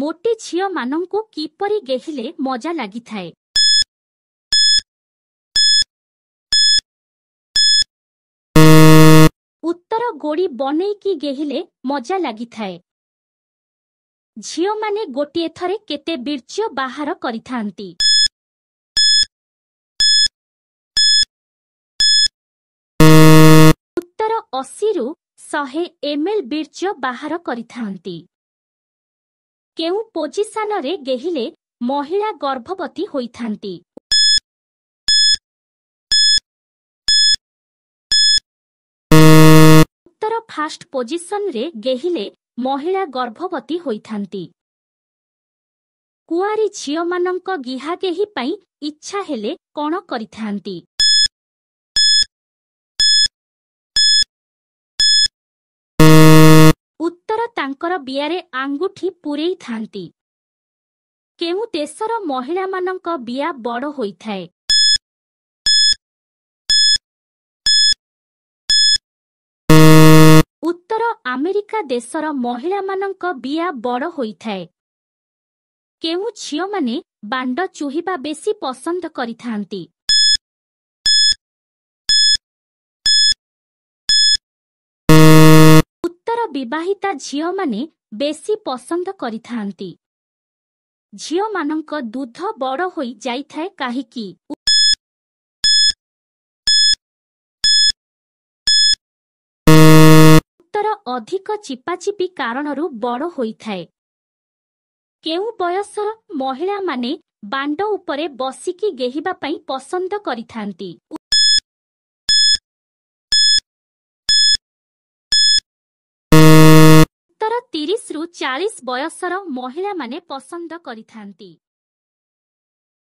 ମୋଟେ ଝିଅମାନଙ୍କୁ କିପରି ଗେହିଲେ ମଜା ଲାଗିଥାଏ ଉତ୍ତର ଗୋଡ଼ି ବନେଇକି ଗେହିଲେ ମଜା ଲାଗିଥାଏ ଝିଅମାନେ ଗୋଟିଏ ଥରେ କେତେ ବୀର୍ଯ୍ୟ ବାହାର କରିଥାନ୍ତି ଉତ୍ତର ଅଶୀରୁ ଶହେ ଏମ୍ଏଲ୍ ବୀର୍ଯ୍ୟ ବାହାର କରିଥାନ୍ତି କେଉଁ ପୋଜିସନରେ ଗେହିଲେ ମହିଳା ଗର୍ଭବତୀ ହୋଇଥାନ୍ତି ଉତ୍ତର ଫାଷ୍ଟ ପୋଜିସନରେ ଗେହିଲେ ମହିଳା ଗର୍ଭବତୀ ହୋଇଥାନ୍ତି କୁଆରୀ ଝିଅମାନଙ୍କ ଗିହା ଗେହି ପାଇଁ ଇଚ୍ଛା ହେଲେ କ'ଣ କରିଥାନ୍ତି ତାଙ୍କର ବିଆରେ ଆଙ୍ଗୁଠି ଥାନ୍ତି କେଉଁ ଦେଶର ମହିଳାମାନଙ୍କ ବିଆ ବଡ଼ ହୋଇଥାଏ ଉତ୍ତର ଆମେରିକା ଦେଶର ମହିଳାମାନଙ୍କ ବିଆ ବଡ଼ ହୋଇଥାଏ କେଉଁ ଝିଅମାନେ ବାଣ୍ଡ ଚୁହିବା ବେଶୀ ପସନ୍ଦ କରିଥାନ୍ତି ବିବାହିତା ଝିଅମାନେ ବେଶୀ ପସନ୍ଦ କରିଥାନ୍ତି ଝିଅମାନଙ୍କ ଦୁଧ ବଡ଼ ହୋଇ ଯାଇଥାଏ କାହିଁକି ଉତ୍ତର ଅଧିକ ଚିପାଚିପି କାରଣରୁ ବଡ଼ ହୋଇଥାଏ କେଉଁ ବୟସର ମହିଳାମାନେ ବାଣ୍ଡ ଉପରେ ବସିକି ଗେହିବା ପାଇଁ ପସନ୍ଦ କରିଥାନ୍ତି ତିରିଶରୁ ଚାଳିଶ ବୟସର ମହିଳାମାନେ ପସନ୍ଦ କରିଥାନ୍ତି